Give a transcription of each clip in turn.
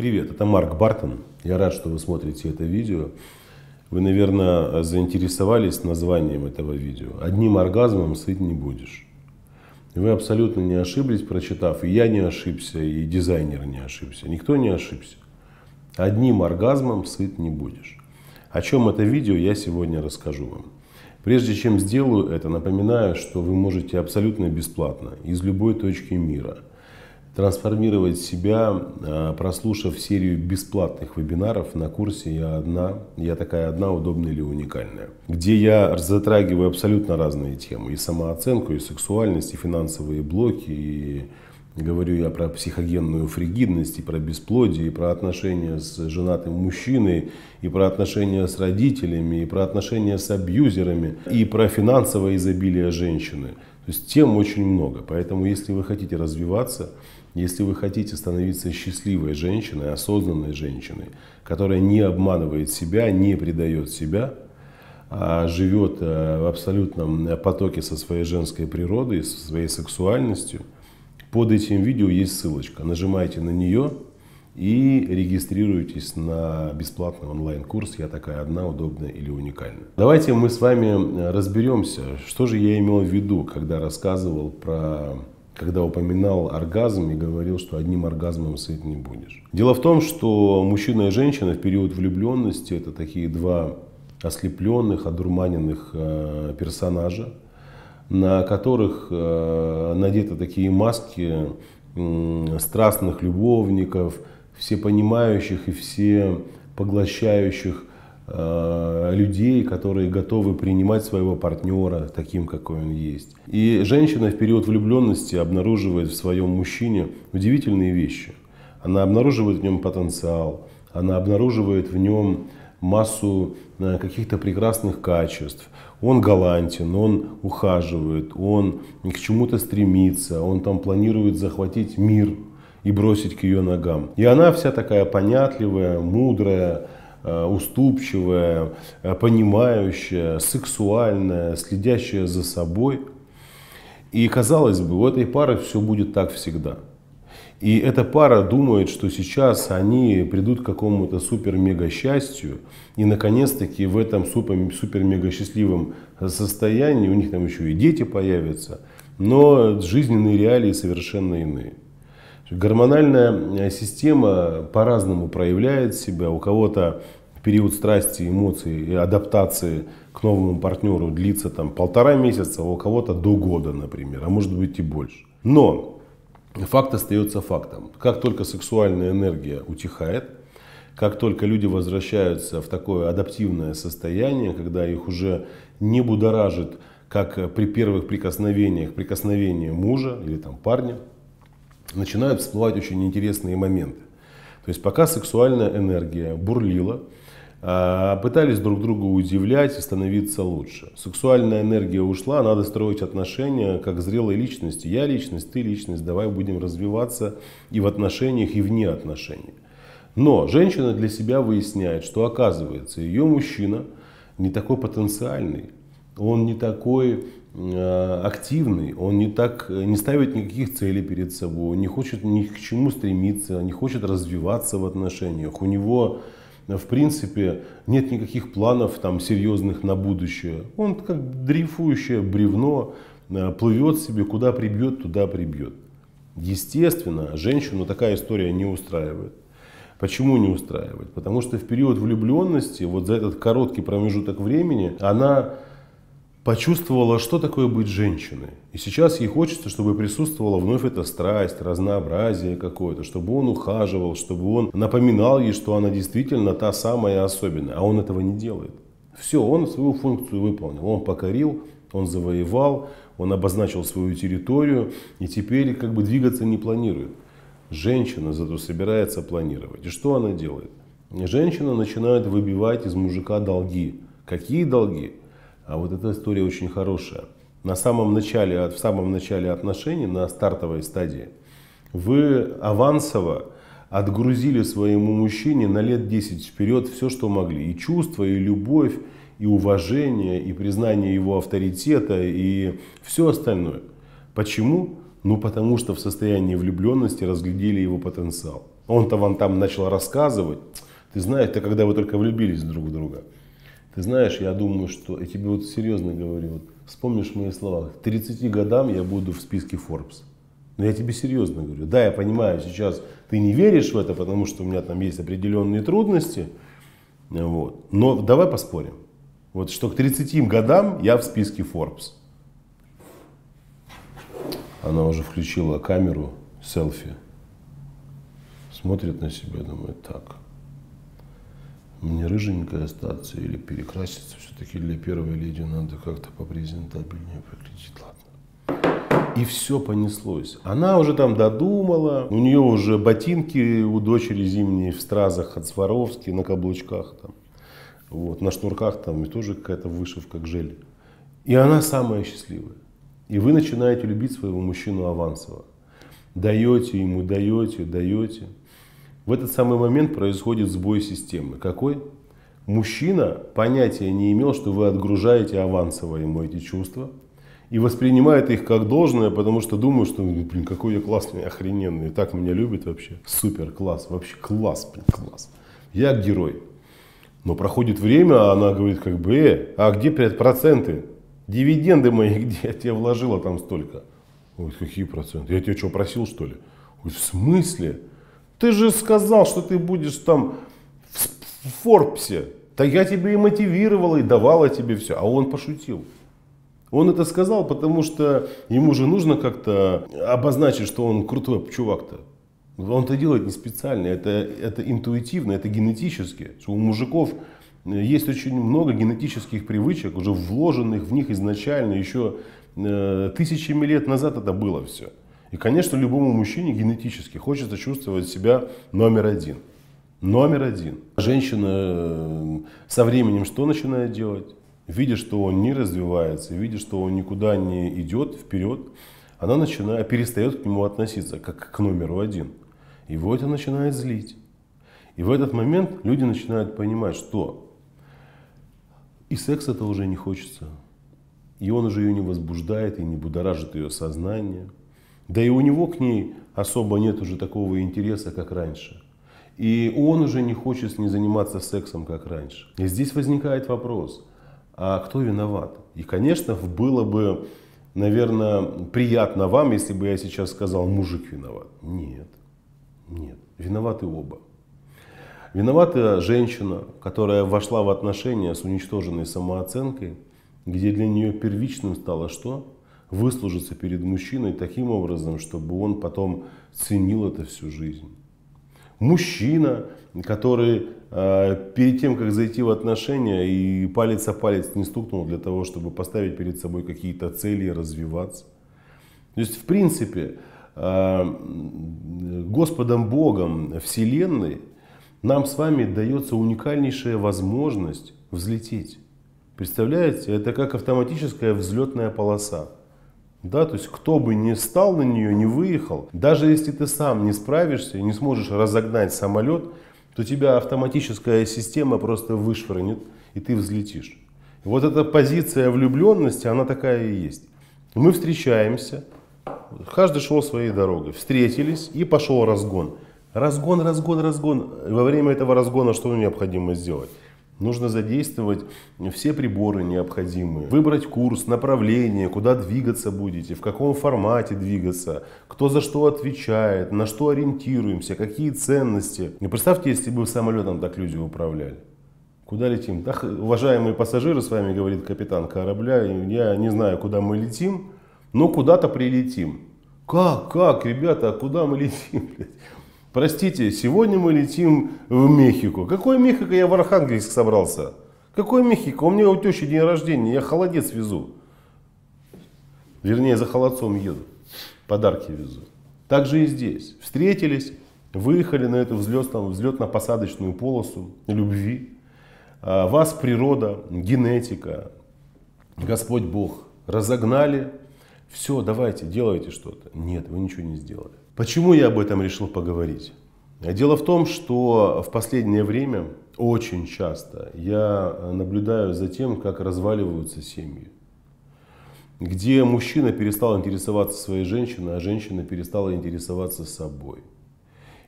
Привет, это Марк Бартон. Я рад, что вы смотрите это видео. Вы, наверное, заинтересовались названием этого видео. Одним оргазмом сыт не будешь. Вы абсолютно не ошиблись, прочитав. И я не ошибся, и дизайнер не ошибся. Никто не ошибся. Одним оргазмом сыт не будешь. О чем это видео, я сегодня расскажу вам. Прежде чем сделаю это, напоминаю, что вы можете абсолютно бесплатно, из любой точки мира – трансформировать себя, а, прослушав серию бесплатных вебинаров на курсе «Я одна», «Я такая одна, удобная или уникальная», где я затрагиваю абсолютно разные темы, и самооценку, и сексуальность, и финансовые блоки, и говорю я про психогенную фригидность, и про бесплодие, и про отношения с женатым мужчиной, и про отношения с родителями, и про отношения с абьюзерами, и про финансовое изобилие женщины – то есть тем очень много. Поэтому если вы хотите развиваться, если вы хотите становиться счастливой женщиной, осознанной женщиной, которая не обманывает себя, не предает себя, а живет э, в абсолютном э, потоке со своей женской природой, со своей сексуальностью, под этим видео есть ссылочка. Нажимайте на нее, и регистрируйтесь на бесплатный онлайн-курс «Я такая одна, удобная или уникальная Давайте мы с вами э, разберемся, что же я имел в виду, когда рассказывал про когда упоминал оргазм и говорил, что одним оргазмом сыт не будешь. Дело в том, что мужчина и женщина в период влюбленности это такие два ослепленных, одурманенных э, персонажа, на которых э, надеты такие маски страстных любовников, все понимающих и все поглощающих э, людей, которые готовы принимать своего партнера таким, какой он есть. И женщина в период влюбленности обнаруживает в своем мужчине удивительные вещи. Она обнаруживает в нем потенциал, она обнаруживает в нем массу э, каких-то прекрасных качеств. Он галантен, он ухаживает, он к чему-то стремится, он там планирует захватить мир и бросить к ее ногам. И она вся такая понятливая, мудрая, э, уступчивая, э, понимающая, сексуальная, следящая за собой. И казалось бы, у этой пары все будет так всегда. И эта пара думает, что сейчас они придут к какому-то супер-мега-счастью, и наконец-таки в этом супер-мега-счастливом состоянии у них там еще и дети появятся, но жизненные реалии совершенно иные. Гормональная э, система по-разному проявляет себя. У кого-то период страсти, эмоций и адаптации к новому партнеру длится там полтора месяца, а у кого-то до года, например, а может быть и больше. Но факт остается фактом. Как только сексуальная энергия утихает, как только люди возвращаются в такое адаптивное состояние, когда их уже не будоражит, как при первых прикосновениях, прикосновение мужа или там парня, начинают всплывать очень интересные моменты. То есть пока сексуальная энергия бурлила, а, пытались друг друга удивлять и становиться лучше. Сексуальная энергия ушла, надо строить отношения как зрелой личности. Я личность, ты личность, давай будем развиваться и в отношениях, и вне отношений. Но женщина для себя выясняет, что оказывается ее мужчина не такой потенциальный, он не такой Э, активный, он не так не ставит никаких целей перед собой, не хочет ни к чему стремиться, не хочет развиваться в отношениях. У него э, в принципе нет никаких планов там серьезных на будущее. Он как дрейфующее бревно э, плывет себе, куда прибьет, туда прибьет. Естественно, женщину такая история не устраивает. Почему не устраивает? Потому что в период влюбленности, вот за этот короткий промежуток времени, она почувствовала, что такое быть женщиной. И сейчас ей хочется, чтобы присутствовала вновь эта страсть, разнообразие какое-то, чтобы он ухаживал, чтобы он напоминал ей, что она действительно та самая особенная. А он этого не делает. Все, он свою функцию выполнил. Он покорил, он завоевал, он обозначил свою территорию и теперь как бы двигаться не планирует. Женщина зато собирается планировать. И что она делает? Женщина начинает выбивать из мужика долги. Какие долги? А вот эта история очень хорошая. На самом начале, в самом начале отношений, на стартовой стадии, вы авансово отгрузили своему мужчине на лет 10 вперед все, что могли. И чувства, и любовь, и уважение, и признание его авторитета, и все остальное. Почему? Ну, потому что в состоянии влюбленности разглядели его потенциал. Он-то вам там начал рассказывать. Ты знаешь, это когда вы только влюбились друг в друга. Ты знаешь, я думаю, что, я тебе вот серьезно говорю, вот, вспомнишь мои слова, к 30 годам я буду в списке Forbes. Но я тебе серьезно говорю, да, я понимаю, сейчас ты не веришь в это, потому что у меня там есть определенные трудности, вот. но давай поспорим. Вот что к 30 годам я в списке Forbes. Она уже включила камеру, селфи. Смотрит на себя, думает, так, мне рыженькой остаться или перекраситься. Все-таки для первой леди надо как-то попрезентабельнее выглядеть. Ладно. И все понеслось. Она уже там додумала. У нее уже ботинки у дочери зимние в стразах от Сваровски на каблучках. Там. Вот, на шнурках там и тоже какая-то вышивка к желе. И она самая счастливая. И вы начинаете любить своего мужчину авансово. Даете ему, даете, даете. В этот самый момент происходит сбой системы. Какой? Мужчина понятия не имел, что вы отгружаете авансово ему эти чувства и воспринимает их как должное, потому что думает, что, ну, блин, какой я классный, охрененный, так меня любит вообще, супер, класс, вообще класс, блин, класс. Я герой. Но проходит время, а она говорит как бы, э, а где блядь, проценты? Дивиденды мои, где я тебе вложила там столько? Ой, какие проценты? Я тебя что, просил что ли? Ой, в смысле? Ты же сказал, что ты будешь там в Форбсе. Да я тебе и мотивировала, и давала тебе все. А он пошутил. Он это сказал, потому что ему же нужно как-то обозначить, что он крутой чувак-то. Он это делает не специально, это, это интуитивно, это генетически. у мужиков э, есть очень много генетических привычек, уже вложенных в них изначально, еще э, тысячами лет назад это было все. И, конечно, любому мужчине генетически хочется чувствовать себя номер один. Номер один. Женщина э, со временем что начинает делать? Видя, что он не развивается, видя, что он никуда не идет вперед, она начинает, перестает к нему относиться как к номеру один. Его это начинает злить. И в этот момент люди начинают понимать, что и секс это уже не хочется. И он уже ее не возбуждает и не будоражит ее сознание. Да и у него к ней особо нет уже такого интереса, как раньше. И он уже не хочет с ней заниматься сексом, как раньше. И здесь возникает вопрос, а кто виноват? И, конечно, было бы, наверное, приятно вам, если бы я сейчас сказал, мужик виноват. Нет, нет, виноваты оба. Виновата женщина, которая вошла в отношения с уничтоженной самооценкой, где для нее первичным стало что? выслужиться перед мужчиной таким образом, чтобы он потом ценил это всю жизнь. Мужчина, который э, перед тем, как зайти в отношения и палец о палец не стукнул для того, чтобы поставить перед собой какие-то цели и развиваться. То есть, в принципе, э, Господом Богом Вселенной нам с вами дается уникальнейшая возможность взлететь. Представляете, это как автоматическая взлетная полоса. Да, то есть кто бы ни стал на нее, не выехал, даже если ты сам не справишься не сможешь разогнать самолет, то тебя автоматическая система просто вышвырнет, и ты взлетишь. вот эта позиция влюбленности, она такая и есть. Мы встречаемся, каждый шел своей дорогой, встретились и пошел разгон. Разгон, разгон, разгон. во время этого разгона что необходимо сделать? Нужно задействовать все приборы необходимые, выбрать курс, направление, куда двигаться будете, в каком формате двигаться, кто за что отвечает, на что ориентируемся, какие ценности. И представьте, если бы самолетом так люди управляли. Куда летим? Так, уважаемые пассажиры, с вами говорит капитан корабля, я не знаю, куда мы летим, но куда-то прилетим. Как, как, ребята, а куда мы летим? Блядь? Простите, сегодня мы летим в Мехико. Какое Мехико? Я в Архангельск собрался. Какое Мехико? У меня у тещи день рождения, я холодец везу. Вернее, за холодцом еду. Подарки везу. Так же и здесь. Встретились, выехали на эту взлетно-посадочную полосу любви. А, вас природа, генетика, Господь Бог разогнали. Все, давайте, делайте что-то. Нет, вы ничего не сделали. Почему я об этом решил поговорить? А дело в том, что в последнее время очень часто я наблюдаю за тем, как разваливаются семьи. Где мужчина перестал интересоваться своей женщиной, а женщина перестала интересоваться собой.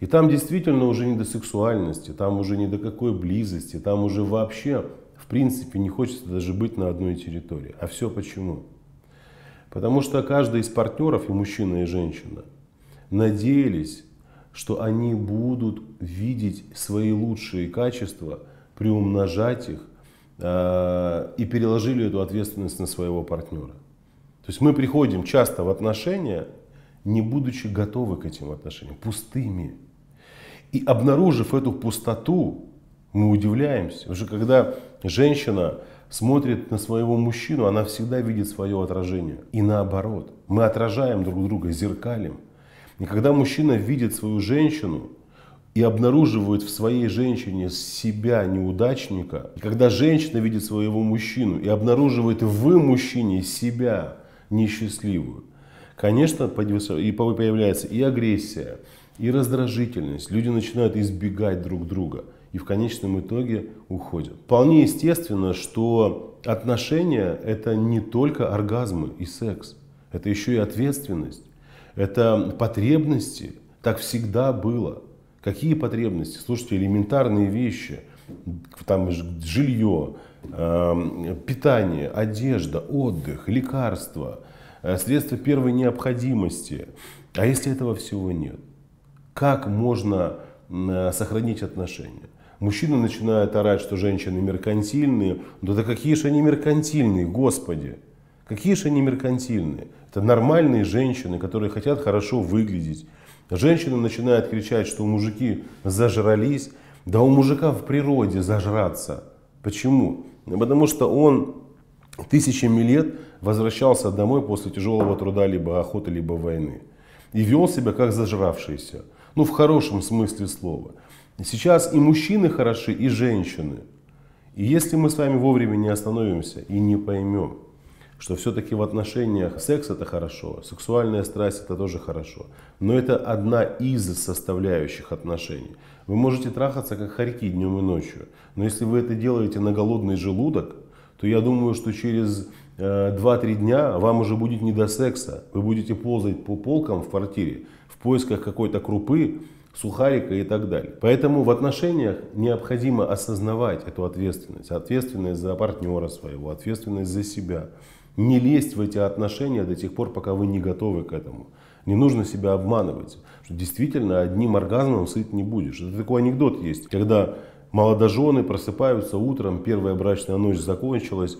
И там действительно уже не до сексуальности, там уже не до какой близости, там уже вообще, в принципе, не хочется даже быть на одной территории. А все почему? Потому что каждый из партнеров, и мужчина, и женщина – надеялись, что они будут видеть свои лучшие качества, приумножать их э, и переложили эту ответственность на своего партнера. То есть мы приходим часто в отношения, не будучи готовы к этим отношениям, пустыми. И обнаружив эту пустоту, мы удивляемся. Уже когда женщина смотрит на своего мужчину, она всегда видит свое отражение. И наоборот, мы отражаем друг друга, зеркалим. И когда мужчина видит свою женщину и обнаруживает в своей женщине себя неудачника, и когда женщина видит своего мужчину и обнаруживает в мужчине себя несчастливую, конечно, и появляется и агрессия, и раздражительность. Люди начинают избегать друг друга и в конечном итоге уходят. Вполне естественно, что отношения – это не только оргазмы и секс, это еще и ответственность это потребности. Так всегда было. Какие потребности? Слушайте, элементарные вещи. Там жилье, эм, питание, одежда, отдых, лекарства, э, средства первой необходимости. А если этого всего нет? Как можно э, сохранить отношения? Мужчины начинают орать, что женщины меркантильные. Да, да какие же они меркантильные, господи! Какие же они меркантильные? Это нормальные женщины, которые хотят хорошо выглядеть. Женщины начинают кричать, что мужики зажрались. Да у мужика в природе зажраться. Почему? Потому что он тысячами лет возвращался домой после тяжелого труда, либо охоты, либо войны. И вел себя как зажравшийся. Ну, в хорошем смысле слова. Сейчас и мужчины хороши, и женщины. И если мы с вами вовремя не остановимся и не поймем, что все-таки в отношениях секс это хорошо, сексуальная страсть это тоже хорошо, но это одна из составляющих отношений. Вы можете трахаться как хорьки днем и ночью, но если вы это делаете на голодный желудок, то я думаю, что через 2-3 э, дня вам уже будет не до секса. Вы будете ползать по полкам в квартире в поисках какой-то крупы, сухарика и так далее. Поэтому в отношениях необходимо осознавать эту ответственность. Ответственность за партнера своего, ответственность за себя. Не лезть в эти отношения до тех пор, пока вы не готовы к этому. Не нужно себя обманывать, что действительно одним оргазмом сыт не будешь. Это такой анекдот есть, когда молодожены просыпаются утром, первая брачная ночь закончилась,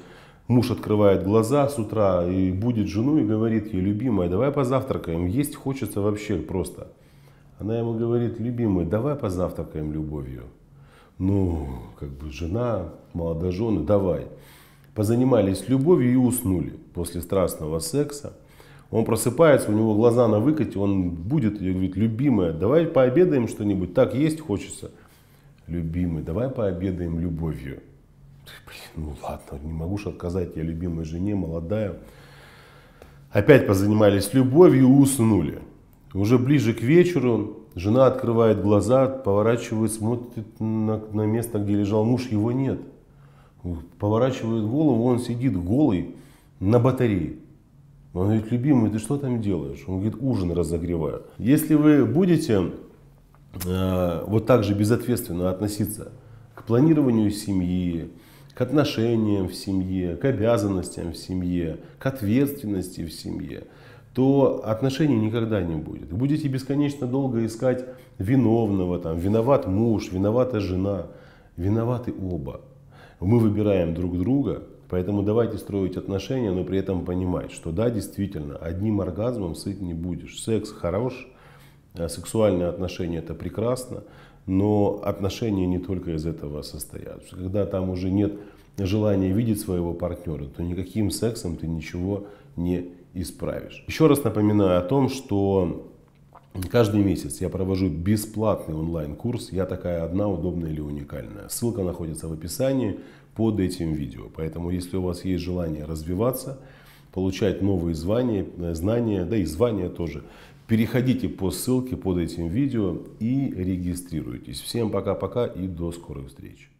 муж открывает глаза с утра и будет жену и говорит ей, любимая, давай позавтракаем, есть хочется вообще просто. Она ему говорит, любимый, давай позавтракаем любовью. Ну, как бы жена, молодожены, давай позанимались любовью и уснули после страстного секса. Он просыпается, у него глаза на выкате, он будет, и говорит, любимая, давай пообедаем что-нибудь, так есть хочется. Любимый, давай пообедаем любовью. Блин, ну ладно, не могу же отказать, я любимой жене, молодая. Опять позанимались любовью и уснули. Уже ближе к вечеру жена открывает глаза, поворачивает, смотрит на, на место, где лежал муж, его нет. Поворачивает голову, он сидит голый на батарее. Он говорит, любимый, ты что там делаешь? Он говорит, ужин разогреваю. Если вы будете э, вот так же безответственно относиться к планированию семьи, к отношениям в семье, к обязанностям в семье, к ответственности в семье, то отношений никогда не будет. Будете бесконечно долго искать виновного, там, виноват муж, виновата жена, виноваты оба. Мы выбираем друг друга, поэтому давайте строить отношения, но при этом понимать, что да, действительно, одним оргазмом сыт не будешь. Секс хорош, а сексуальные отношения это прекрасно, но отношения не только из этого состоят. Когда там уже нет желания видеть своего партнера, то никаким сексом ты ничего не исправишь. Еще раз напоминаю о том, что Каждый месяц я провожу бесплатный онлайн-курс «Я такая одна, удобная или уникальная». Ссылка находится в описании под этим видео. Поэтому, если у вас есть желание развиваться, получать новые звания, э, знания, да и звания тоже, переходите по ссылке под этим видео и регистрируйтесь. Всем пока-пока и до скорых встреч.